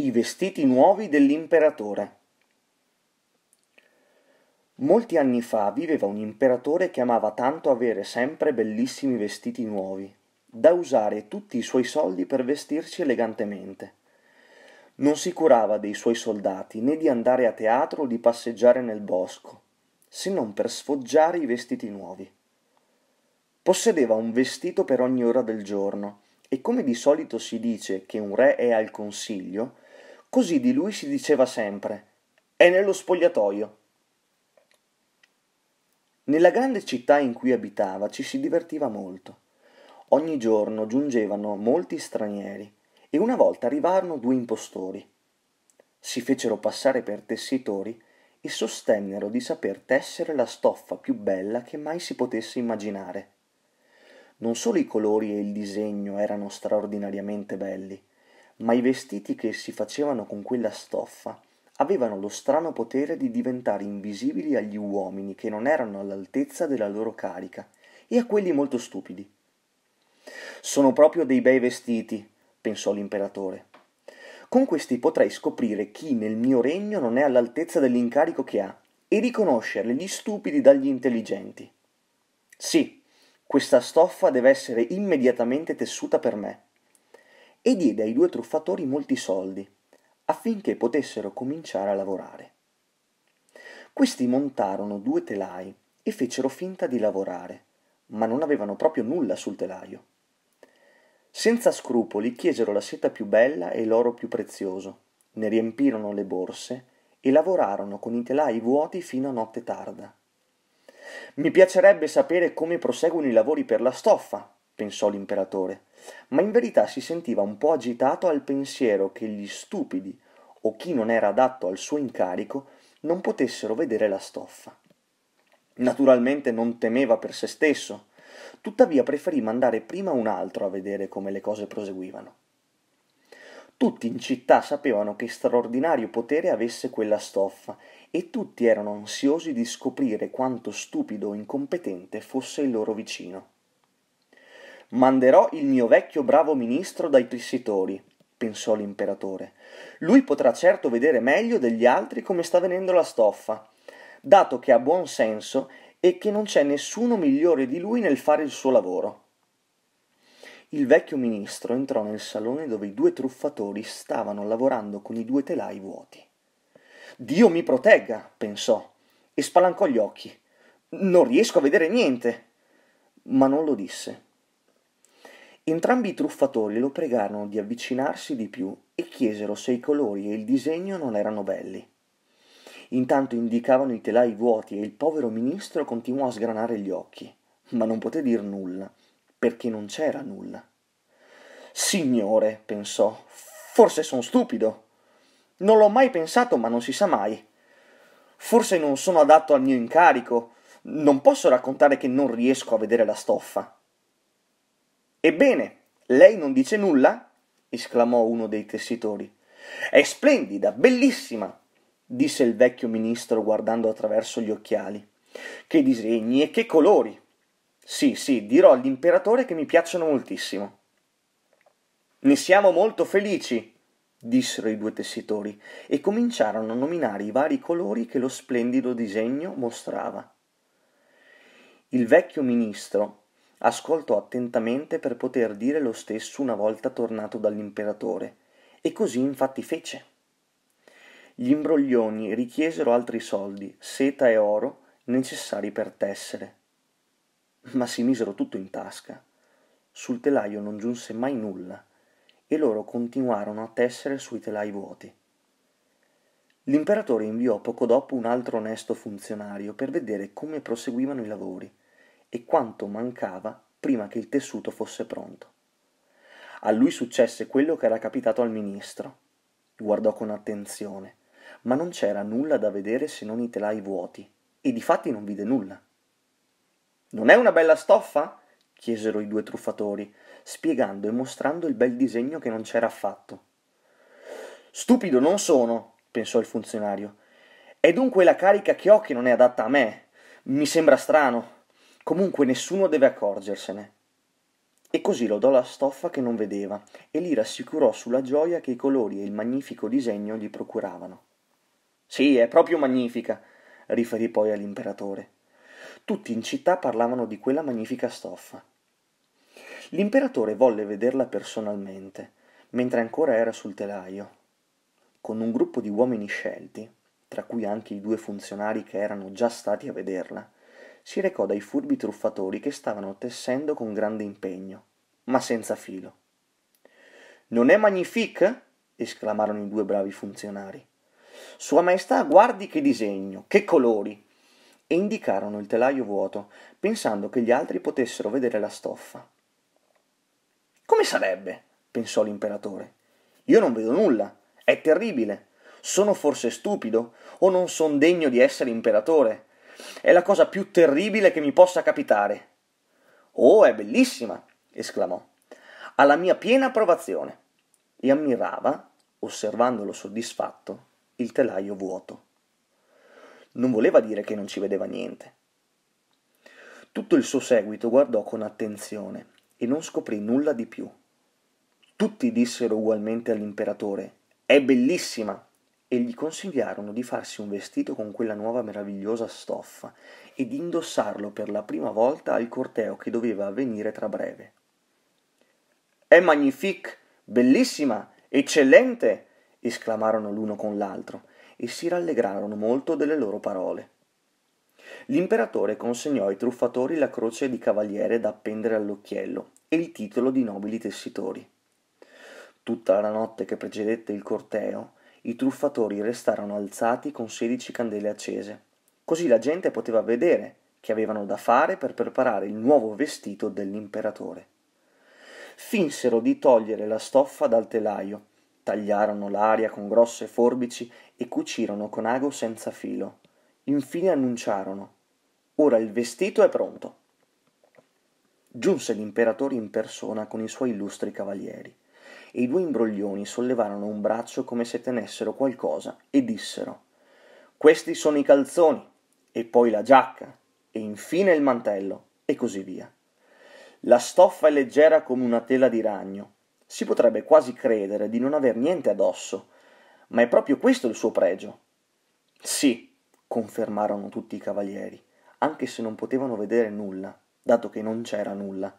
I vestiti nuovi dell'imperatore. Molti anni fa viveva un imperatore che amava tanto avere sempre bellissimi vestiti nuovi, da usare tutti i suoi soldi per vestirsi elegantemente. Non si curava dei suoi soldati né di andare a teatro o di passeggiare nel bosco, se non per sfoggiare i vestiti nuovi. Possedeva un vestito per ogni ora del giorno, e come di solito si dice che un re è al consiglio, Così di lui si diceva sempre. È nello spogliatoio. Nella grande città in cui abitava ci si divertiva molto. Ogni giorno giungevano molti stranieri e una volta arrivarono due impostori. Si fecero passare per tessitori e sostennero di saper tessere la stoffa più bella che mai si potesse immaginare. Non solo i colori e il disegno erano straordinariamente belli, ma i vestiti che si facevano con quella stoffa avevano lo strano potere di diventare invisibili agli uomini che non erano all'altezza della loro carica e a quelli molto stupidi. Sono proprio dei bei vestiti, pensò l'imperatore. Con questi potrei scoprire chi nel mio regno non è all'altezza dell'incarico che ha e riconoscere gli stupidi dagli intelligenti. Sì, questa stoffa deve essere immediatamente tessuta per me e diede ai due truffatori molti soldi affinché potessero cominciare a lavorare. Questi montarono due telai e fecero finta di lavorare, ma non avevano proprio nulla sul telaio. Senza scrupoli chiesero la seta più bella e l'oro più prezioso, ne riempirono le borse e lavorarono con i telai vuoti fino a notte tarda. Mi piacerebbe sapere come proseguono i lavori per la stoffa, pensò l'imperatore, ma in verità si sentiva un po' agitato al pensiero che gli stupidi o chi non era adatto al suo incarico non potessero vedere la stoffa. Naturalmente non temeva per se stesso, tuttavia preferì mandare prima un altro a vedere come le cose proseguivano. Tutti in città sapevano che straordinario potere avesse quella stoffa e tutti erano ansiosi di scoprire quanto stupido o incompetente fosse il loro vicino. Manderò il mio vecchio bravo ministro dai trissitori, pensò l'imperatore. Lui potrà certo vedere meglio degli altri come sta venendo la stoffa, dato che ha buon senso e che non c'è nessuno migliore di lui nel fare il suo lavoro. Il vecchio ministro entrò nel salone dove i due truffatori stavano lavorando con i due telai vuoti. Dio mi protegga, pensò, e spalancò gli occhi. Non riesco a vedere niente. Ma non lo disse. Entrambi i truffatori lo pregarono di avvicinarsi di più e chiesero se i colori e il disegno non erano belli. Intanto indicavano i telai vuoti e il povero ministro continuò a sgranare gli occhi, ma non poté dir nulla, perché non c'era nulla. Signore, pensò, forse sono stupido. Non l'ho mai pensato, ma non si sa mai. Forse non sono adatto al mio incarico. Non posso raccontare che non riesco a vedere la stoffa. Ebbene, lei non dice nulla? esclamò uno dei tessitori. È splendida, bellissima, disse il vecchio ministro guardando attraverso gli occhiali. Che disegni e che colori! Sì, sì, dirò all'imperatore che mi piacciono moltissimo. Ne siamo molto felici, dissero i due tessitori e cominciarono a nominare i vari colori che lo splendido disegno mostrava. Il vecchio ministro ascoltò attentamente per poter dire lo stesso una volta tornato dall'imperatore, e così infatti fece. Gli imbroglioni richiesero altri soldi, seta e oro, necessari per tessere. Ma si misero tutto in tasca. Sul telaio non giunse mai nulla, e loro continuarono a tessere sui telai vuoti. L'imperatore inviò poco dopo un altro onesto funzionario per vedere come proseguivano i lavori e quanto mancava prima che il tessuto fosse pronto. A lui successe quello che era capitato al ministro. Guardò con attenzione, ma non c'era nulla da vedere se non i telai vuoti, e difatti non vide nulla. Non è una bella stoffa? chiesero i due truffatori, spiegando e mostrando il bel disegno che non c'era affatto. Stupido non sono, pensò il funzionario. È dunque la carica che ho che non è adatta a me. Mi sembra strano. Comunque nessuno deve accorgersene. E così lodò la stoffa che non vedeva e li rassicurò sulla gioia che i colori e il magnifico disegno gli procuravano. Sì, è proprio magnifica, riferì poi all'imperatore. Tutti in città parlavano di quella magnifica stoffa. L'imperatore volle vederla personalmente, mentre ancora era sul telaio. Con un gruppo di uomini scelti, tra cui anche i due funzionari che erano già stati a vederla, si recò dai furbi truffatori che stavano tessendo con grande impegno, ma senza filo. Non è magnifique? esclamarono i due bravi funzionari. Sua Maestà guardi che disegno, che colori! E indicarono il telaio vuoto, pensando che gli altri potessero vedere la stoffa. Come sarebbe? pensò l'imperatore. Io non vedo nulla. È terribile. Sono forse stupido? O non son degno di essere imperatore? È la cosa più terribile che mi possa capitare. Oh, è bellissima! esclamò, alla mia piena approvazione, e ammirava, osservandolo soddisfatto, il telaio vuoto. Non voleva dire che non ci vedeva niente. Tutto il suo seguito guardò con attenzione e non scoprì nulla di più. Tutti dissero ugualmente all'imperatore: È bellissima! e gli consigliarono di farsi un vestito con quella nuova meravigliosa stoffa e di indossarlo per la prima volta al corteo che doveva avvenire tra breve. È magnifique, bellissima, eccellente! esclamarono l'uno con l'altro e si rallegrarono molto delle loro parole. L'imperatore consegnò ai truffatori la croce di cavaliere da appendere all'occhiello e il titolo di nobili tessitori. Tutta la notte che precedette il corteo, i truffatori restarono alzati con sedici candele accese. Così la gente poteva vedere che avevano da fare per preparare il nuovo vestito dell'imperatore. Finsero di togliere la stoffa dal telaio, tagliarono l'aria con grosse forbici e cucirono con ago senza filo. Infine annunciarono Ora il vestito è pronto. Giunse l'imperatore in persona con i suoi illustri cavalieri e i due imbroglioni sollevarono un braccio come se tenessero qualcosa e dissero Questi sono i calzoni, e poi la giacca, e infine il mantello, e così via. La stoffa è leggera come una tela di ragno. Si potrebbe quasi credere di non aver niente addosso, ma è proprio questo il suo pregio. Sì, confermarono tutti i cavalieri, anche se non potevano vedere nulla, dato che non c'era nulla.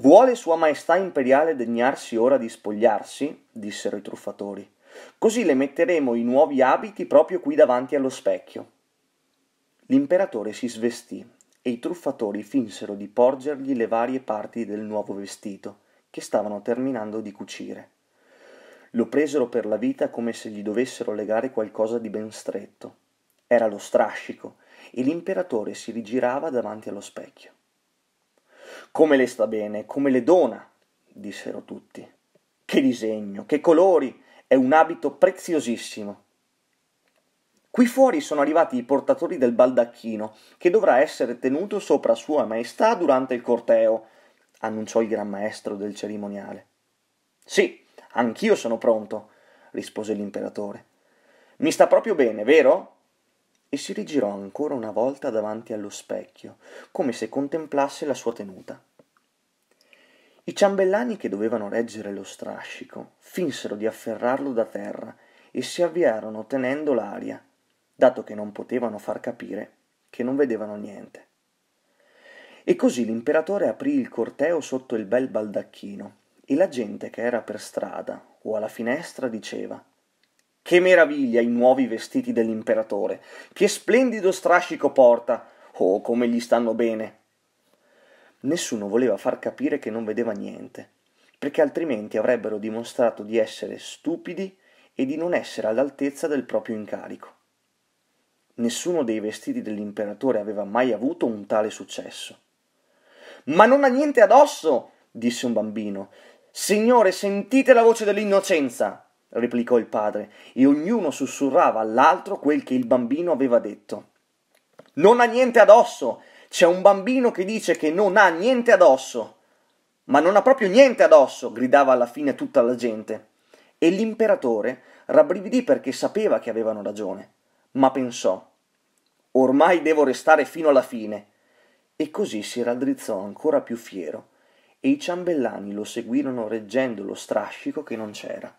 Vuole Sua Maestà Imperiale degnarsi ora di spogliarsi? dissero i truffatori. Così le metteremo i nuovi abiti proprio qui davanti allo specchio. L'imperatore si svestì e i truffatori finsero di porgergli le varie parti del nuovo vestito che stavano terminando di cucire. Lo presero per la vita come se gli dovessero legare qualcosa di ben stretto. Era lo strascico e l'imperatore si rigirava davanti allo specchio. Come le sta bene, come le dona, dissero tutti. Che disegno, che colori, è un abito preziosissimo. Qui fuori sono arrivati i portatori del baldacchino, che dovrà essere tenuto sopra Sua Maestà durante il corteo, annunciò il gran maestro del cerimoniale. Sì, anch'io sono pronto, rispose l'imperatore. Mi sta proprio bene, vero? e si rigirò ancora una volta davanti allo specchio, come se contemplasse la sua tenuta. I ciambellani che dovevano reggere lo strascico finsero di afferrarlo da terra e si avviarono tenendo l'aria, dato che non potevano far capire che non vedevano niente. E così l'imperatore aprì il corteo sotto il bel baldacchino e la gente che era per strada o alla finestra diceva che meraviglia i nuovi vestiti dell'imperatore! Che splendido strascico porta! Oh, come gli stanno bene! Nessuno voleva far capire che non vedeva niente, perché altrimenti avrebbero dimostrato di essere stupidi e di non essere all'altezza del proprio incarico. Nessuno dei vestiti dell'imperatore aveva mai avuto un tale successo. Ma non ha niente addosso! disse un bambino. Signore, sentite la voce dell'innocenza! replicò il padre, e ognuno sussurrava all'altro quel che il bambino aveva detto. Non ha niente addosso! C'è un bambino che dice che non ha niente addosso! Ma non ha proprio niente addosso! gridava alla fine tutta la gente. E l'imperatore rabbrividì perché sapeva che avevano ragione, ma pensò Ormai devo restare fino alla fine. E così si raddrizzò ancora più fiero, e i ciambellani lo seguirono reggendo lo strascico che non c'era.